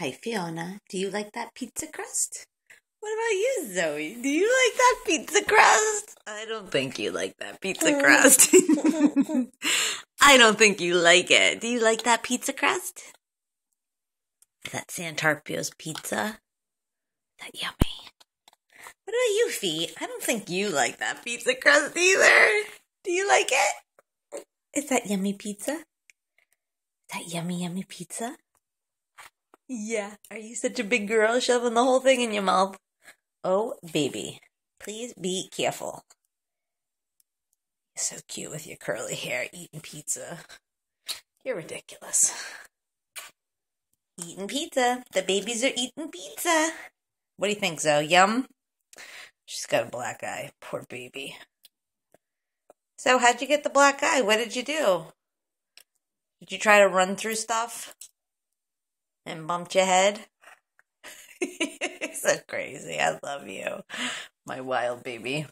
Hi, Fiona. Do you like that pizza crust? What about you, Zoe? Do you like that pizza crust? I don't think you like that pizza crust. I don't think you like it. Do you like that pizza crust? Is that Santarpio's pizza? That yummy. What about you, Fee? I don't think you like that pizza crust either. Do you like it? Is that yummy pizza? That yummy, yummy pizza? Yeah. Are you such a big girl shoving the whole thing in your mouth? Oh, baby. Please be careful. so cute with your curly hair eating pizza. You're ridiculous. Eating pizza. The babies are eating pizza. What do you think, Zoe? Yum? She's got a black eye. Poor baby. So, how'd you get the black eye? What did you do? Did you try to run through stuff? and bumped your head. so crazy. I love you, my wild baby.